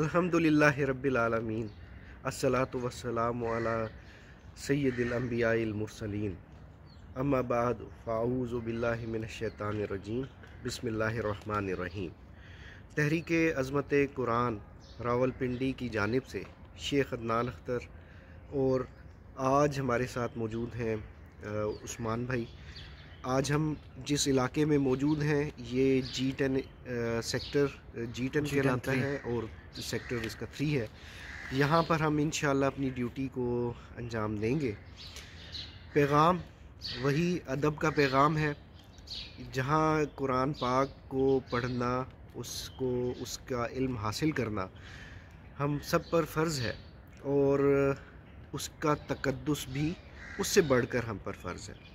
अल्हम्दुलिल्लाह रब्बिल आलमीन अस्सलातु वस्सलाम अला सय्यदिल अम्बियाइल मुरसलीन अम्मा बाद फ़ाऊज़ु बिल्लाहि मिनश शैतानिर रजीम बिस्मिल्लाहिर रहमानिर रहीम तहरीक अज़मत कुरान रावलपिंडी की जानब से शेख अदनान अख्तर और आज हमारे साथ मौजूद हैं उस्मान भाई आज हम जिस इलाके में मौजूद हैं ये G ten sector G ten कहलाता है और सेक्टर इसका थ्री है यहाँ पर हम इन अपनी ड्यूटी को अंजाम देंगे पैगाम वही अदब का पैगाम है जहाँ कुरान पाक को पढ़ना उसको उसका इल्म हासिल करना हम सब पर फ़र्ज़ है और उसका तकदस भी उससे बढ़कर हम पर फ़र्ज़ है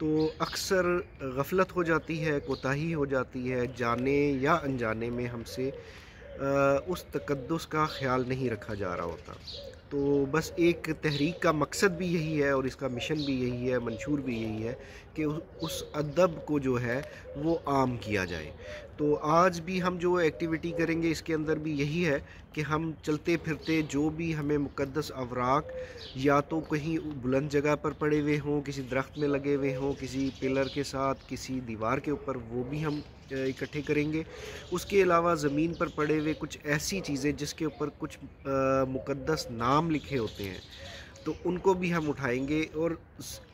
तो अक्सर गफलत हो जाती है कोताही हो जाती है जाने या अनजाने में हमसे उस तकदस का ख्याल नहीं रखा जा रहा होता तो बस एक तहरीक का मकसद भी यही है और इसका मिशन भी यही है मंशूर भी यही है कि उस अदब को जो है वो आम किया जाए तो आज भी हम जो एक्टिविटी करेंगे इसके अंदर भी यही है कि हम चलते फिरते जो भी हमें मुकद्दस अवराक या तो कहीं बुलंद जगह पर पड़े हुए हों किसी दरख्त में लगे हुए हों किसी पिलर के साथ किसी दीवार के ऊपर वो भी हम इकट्ठे करेंगे उसके अलावा ज़मीन पर पड़े हुए कुछ ऐसी चीज़ें जिसके ऊपर कुछ मुक़दस नाम लिखे होते हैं तो उनको भी हम उठाएंगे और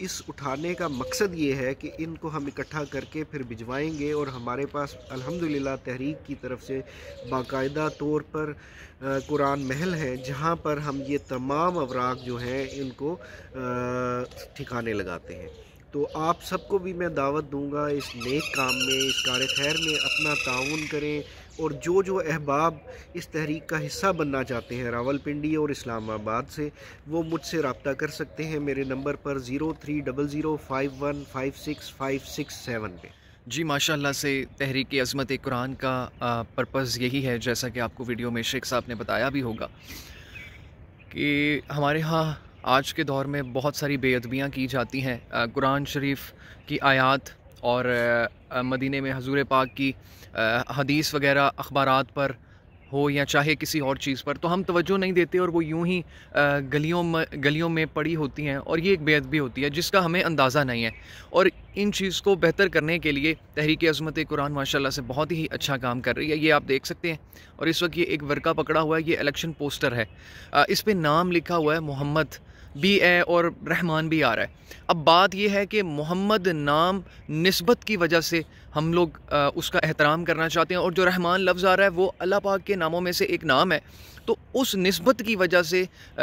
इस उठाने का मकसद ये है कि इनको हम इकट्ठा करके फिर भिजवाएंगे और हमारे पास अल्हम्दुलिल्लाह तहरीक की तरफ से बाकायदा तौर पर कुरान महल है जहाँ पर हम ये तमाम अवराग जो हैं इनको ठिकाने लगाते हैं तो आप सबको भी मैं दावत दूंगा इस नेक काम में इस कार खैर में अपना ताउन करें और जो जो अहबाब इस तहरीक का हिस्सा बनना चाहते हैं रावलपिंडी और इस्लामाबाद से वो मुझसे रबता कर सकते हैं मेरे नंबर पर zero three double zero five one five six five six seven पे जी माशाल्लाह से तहरीक अज़मत कुरान का पर्पज़ यही है जैसा कि आपको वीडियो में शेख साहब ने बताया भी होगा कि हमारे यहाँ आज के दौर में बहुत सारी बेअदबियाँ की जाती हैं कुरान शरीफ की आयात और मदीने में हजूर पाक की हदीस वगैरह अखबार पर हो या चाहे किसी और चीज़ पर तो हम तवज्जो नहीं देते और वो यूं ही गलियों में गलियों में पड़ी होती हैं और ये एक बेअदबी होती है जिसका हमें अंदाज़ा नहीं है और इन चीज़ को बेहतर करने के लिए तहरीक अजमत कुरान माशाल्लाह से बहुत ही अच्छा काम कर रही है ये आप देख सकते हैं और इस वक्त ये एक वर्का पकड़ा हुआ है ये इलेक्शन पोस्टर है इस पर नाम लिखा हुआ है मोहम्मद भी है और रहमान भी आ रहा है अब बात यह है कि मोहम्मद नाम नस्बत की वजह से हम लोग उसका एहतराम करना चाहते हैं और जो रहमान लफ्ज़ आ रहा है वो अल्लाह पाक के नामों में से एक नाम है तो उस नस्बत की वजह से आ,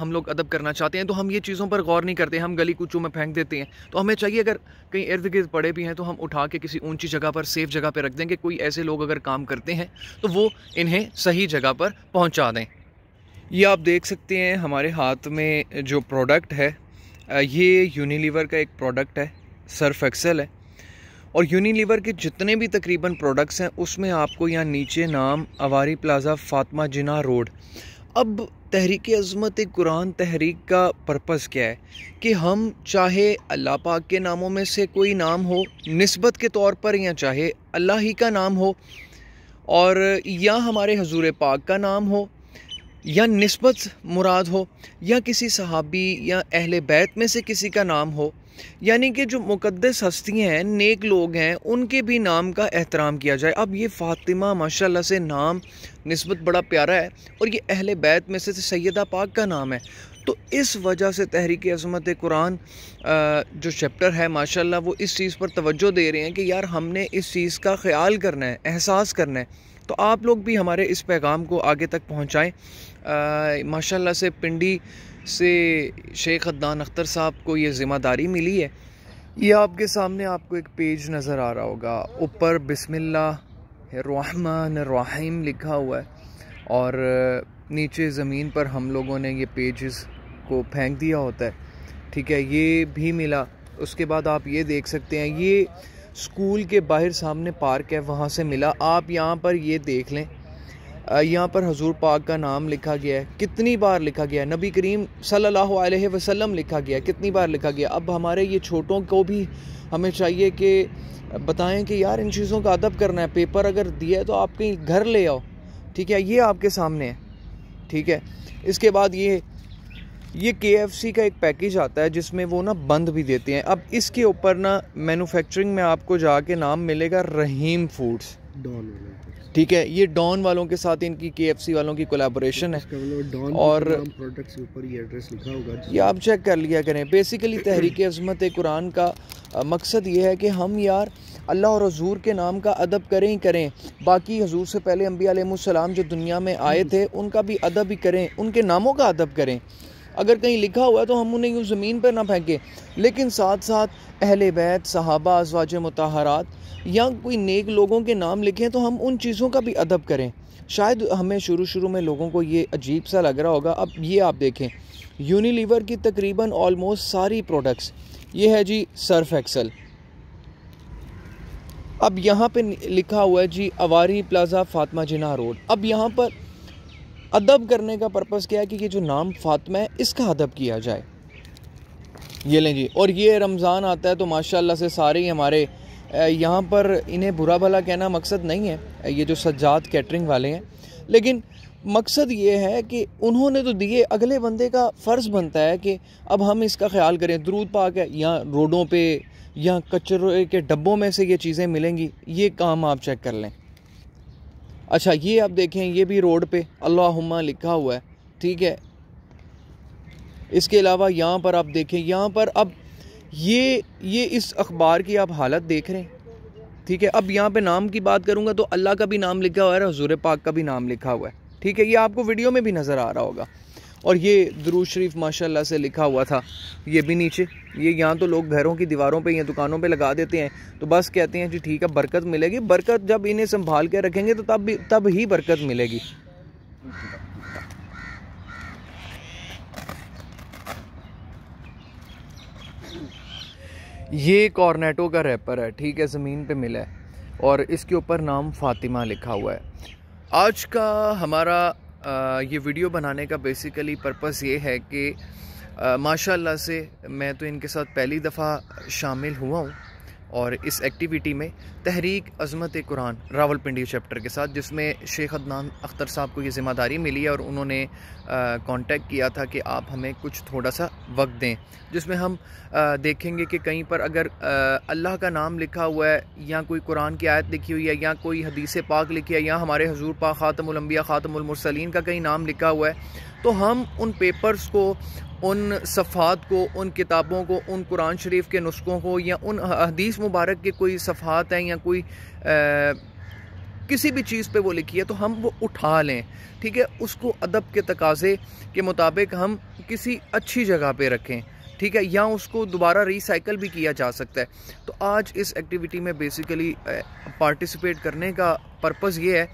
हम लोग अदब करना चाहते हैं तो हम ये चीज़ों पर गौर नहीं करते हम गली कुचों में फेंक देते हैं तो हमें चाहिए अगर कहीं इर्द गिर्द पड़े भी हैं तो हम उठा के किसी ऊंची जगह पर सेफ़ जगह पर रख दें कि कोई ऐसे लोग अगर काम करते हैं तो वो इन्हें सही जगह पर पहुँचा दें ये आप देख सकते हैं हमारे हाथ में जो प्रोडक्ट है ये यूनिलीवर का एक प्रोडक्ट है सर्फ एक्सेल है और यूनिलीवर के जितने भी तकरीबन प्रोडक्ट्स हैं उसमें आपको यहाँ नीचे नाम अवारी प्लाज़ा फातमा जिना रोड अब तहरीक अज़मत कुरान तहरीक का पर्पज़ क्या है कि हम चाहे अल्लाह पाक के नामों में से कोई नाम हो नस्बत के तौर पर या चाहे अल्लाह ही का नाम हो और या हमारे हजूर पाक का नाम हो या नस्बत मुराद हो या किसी सहाबी या अहल बैत में से किसी का नाम हो यानी कि जो मुक़दस हस्तियाँ हैं नेक लोग हैं उनके भी नाम का एहतराम किया जाए अब ये फ़ातिमा माशाल्लाह से नाम नस्बत बड़ा प्यारा है और ये अहल बैत में से सैदा पाक का नाम है तो इस वजह से तहरीक अजमत कुरान जो चैप्टर है माशाल्लाह वो इस चीज़ पर तवज्जो दे रहे हैं कि यार हमने इस चीज़ का ख्याल करना है एहसास करना है तो आप लोग भी हमारे इस पैगाम को आगे तक पहुँचाएँ माशाल्लाह से पिंडी से शेख अद्दान अख्तर साहब को ये ज़िम्मेदारी मिली है ये आपके सामने आपको एक पेज नज़र आ रहा होगा ऊपर बिसमिल्लाम लिखा हुआ है और नीचे ज़मीन पर हम लोगों ने ये पेजेस को फेंक दिया होता है ठीक है ये भी मिला उसके बाद आप ये देख सकते हैं ये स्कूल के बाहर सामने पार्क है वहाँ से मिला आप यहाँ पर ये देख लें यहाँ पर हजूर पाक का नाम लिखा गया है कितनी बार लिखा गया है नबी करीम सल्लल्लाहु अलैहि वसल्लम लिखा गया है कितनी बार लिखा गया अब हमारे ये छोटों को भी हमें चाहिए कि बताएं कि यार इन चीज़ों का अदब करना है पेपर अगर दिया है तो आप कहीं घर ले आओ ठीक है ये आपके सामने है ठीक है इसके बाद ये ये के का एक पैकेज आता है जिसमें वो ना बंद भी देते हैं अब इसके ऊपर ना मैनुफेक्चरिंग में आपको जाके नाम मिलेगा रहीम फूड्स डॉन ठीक है ये डॉन वालों के साथ इनकी के वालों की कोलेबोरेशन है मतलब और प्रोडक्ट्स के ऊपर ये एड्रेस लिखा होगा ये आप चेक कर लिया करें बेसिकली तहरीक अजमत कुरान का मकसद ये है कि हम यार अल्लाह और हजूर के नाम का अदब करें ही करें बाकी हजूर से पहले अम्बी आलम जो दुनिया में आए हम्म। थे उनका भी अदब ही करें उनके नामों का अदब करें अगर कहीं लिखा हुआ है तो हम उन्हें यूँ ज़मीन पर ना फेंकें लेकिन साथ साथ अहल बैत सहाबा अजवाज मतहरात या कोई नेक लोगों के नाम लिखें तो हम उन चीज़ों का भी अदब करें शायद हमें शुरू शुरू में लोगों को ये अजीब सा लग रहा होगा अब ये आप देखें यूनिलीवर की तकरीबन ऑलमोस्ट सारी प्रोडक्ट्स ये है जी सर्फ एक्सल अब यहाँ पे लिखा हुआ है जी अवारी प्लाज़ा फातमा जिना रोड अब यहाँ पर अदब करने का पर्पज़ क्या है कि जो नाम फातमा है इसका अदब किया जाए ये लें जी और ये रमज़ान आता है तो माशाल्लाह से सारे ही हमारे यहाँ पर इन्हें बुरा भला कहना मकसद नहीं है ये जो सज्जात कैटरिंग वाले हैं लेकिन मकसद ये है कि उन्होंने तो दिए अगले बंदे का फ़र्ज़ बनता है कि अब हम इसका ख्याल करें दरूद पाक है या रोडों पे या कचरे के डब्बों में से ये चीज़ें मिलेंगी ये काम आप चेक कर लें अच्छा ये आप देखें ये भी रोड पे अल्लाहुम्मा लिखा हुआ है ठीक है इसके अलावा यहाँ पर आप देखें यहाँ पर अब ये ये इस अखबार की आप हालत देख रहे हैं ठीक है अब यहाँ पे नाम की बात करूँगा तो अल्लाह का भी नाम लिखा हुआ है हजूर पाक का भी नाम लिखा हुआ है ठीक है ये आपको वीडियो में भी नज़र आ रहा होगा और ये दरूज शरीफ माशाल्लाह से लिखा हुआ था ये भी नीचे ये यहाँ तो लोग घरों की दीवारों पे या दुकानों पे लगा देते हैं तो बस कहते हैं जी ठीक है बरकत मिलेगी बरकत जब इन्हें संभाल के रखेंगे तो तब भी तब ही बरकत मिलेगी ये कॉर्नेटो का रैपर है ठीक है ज़मीन पे मिला है और इसके ऊपर नाम फातिमा लिखा हुआ है आज का हमारा ये वीडियो बनाने का बेसिकली पर्पस ये है कि माशाल्लाह से मैं तो इनके साथ पहली दफ़ा शामिल हुआ हूँ और इस एक्टिविटी में तहरीक अजमत कुरान रावलपिंडी चैप्टर के साथ जिसमें शेख अदनान अख्तर साहब को ये ज़िम्मेदारी मिली है और उन्होंने कांटेक्ट किया था कि आप हमें कुछ थोड़ा सा वक्त दें जिसमें हम आ, देखेंगे कि कहीं पर अगर अल्लाह का नाम लिखा हुआ है या कोई कुरान की आयत लिखी हुई है या कोई हदीस पाक लिखी है या हमारे हजूर पा ख़ातमलम्बिया ख़ातमलमरसलिन का कहीं नाम लिखा हुआ है तो हम उन पेपर्स को उन सफ़ात को उन किताबों को उन कुरान शरीफ के नुस्खों को या उन हदीस मुबारक के कोई सफ़ात हैं या कोई आ, किसी भी चीज़ पे वो लिखी है तो हम वो उठा लें ठीक है उसको अदब के तकाजे के मुताबिक हम किसी अच्छी जगह पे रखें ठीक है या उसको दोबारा रिसाइकल भी किया जा सकता है तो आज इस एक्टिविटी में बेसिकली पार्टिसिपेट करने का पर्पज़ ये है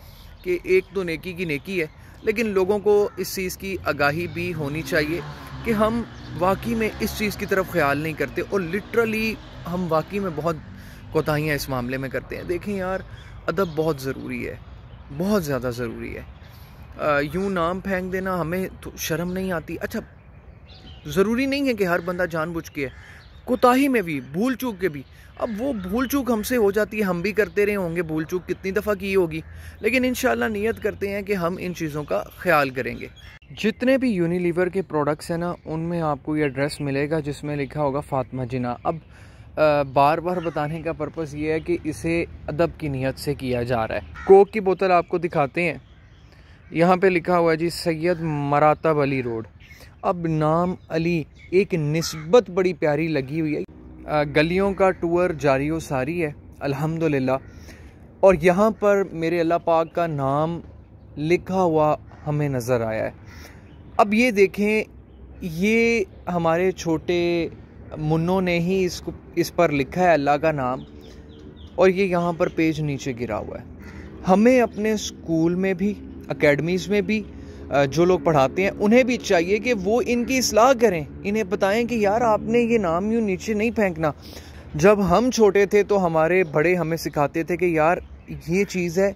कि एक तो नेकी की नेकी है लेकिन लोगों को इस चीज़ की आगाही भी होनी चाहिए कि हम वाकई में इस चीज़ की तरफ ख्याल नहीं करते और लिटरली हम वाकई में बहुत कोताहियाँ इस मामले में करते हैं देखें यार अदब बहुत ज़रूरी है बहुत ज़्यादा ज़रूरी है यूँ नाम फेंक देना हमें तो शर्म नहीं आती अच्छा ज़रूरी नहीं है कि हर बंदा जानबूझ के है कोताही में भी भूल चूक के भी अब वो भूल चूक हमसे हो जाती है हम भी करते रहे होंगे भूल चूक कितनी दफ़ा की होगी लेकिन इन नीयत करते हैं कि हम इन चीज़ों का ख्याल करेंगे जितने भी यूनिलीवर के प्रोडक्ट्स हैं ना उनमें आपको ये एड्रेस मिलेगा जिसमें लिखा होगा फातमा जिना अब आ, बार बार बताने का पर्पज़ ये है कि इसे अदब की नीयत से किया जा रहा है कोक की बोतल आपको दिखाते हैं यहाँ पे लिखा हुआ है जी सैयद मरातब अली रोड अब नाम अली एक नस्बत बड़ी प्यारी लगी हुई है गलियों का टूर जारी व सारी है अल्हम्दुलिल्लाह और यहाँ पर मेरे अल्लाह पाक का नाम लिखा हुआ हमें नज़र आया है अब ये देखें ये हमारे छोटे मुन्नों ने ही इसको इस पर लिखा है अल्लाह का नाम और ये यहाँ पर पेज नीचे गिरा हुआ है हमें अपने स्कूल में भी अकेडमीज़ में भी जो लोग पढ़ाते हैं उन्हें भी चाहिए कि वो इनकी असलाह करें इन्हें बताएं कि यार आपने ये नाम यूँ नीचे नहीं फेंकना जब हम छोटे थे तो हमारे बड़े हमें सिखाते थे कि यार ये चीज़ है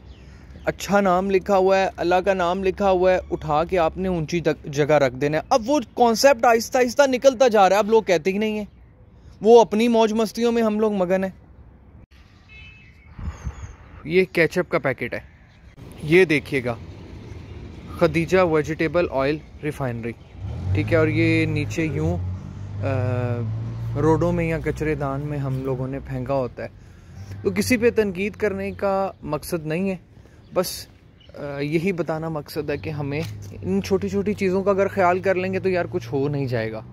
अच्छा नाम लिखा हुआ है अल्लाह का नाम लिखा हुआ है उठा के आपने ऊंची तक जगह रख देना है अब वो कॉन्सेप्ट आहिस्ता आहिस्ता निकलता जा रहा है अब लोग कहते ही नहीं है वो अपनी मौज मस्तियों में हम लोग मगन हैं ये कैचअप का पैकेट है ये देखिएगा खदीजा वेजिटेबल ऑयल रिफाइनरी ठीक है और ये नीचे यूँ रोडों में या कचरे दान में हम लोगों ने फेंका होता है तो किसी पे तनकीद करने का मकसद नहीं है बस यही बताना मकसद है कि हमें इन छोटी छोटी चीज़ों का अगर ख्याल कर लेंगे तो यार कुछ हो नहीं जाएगा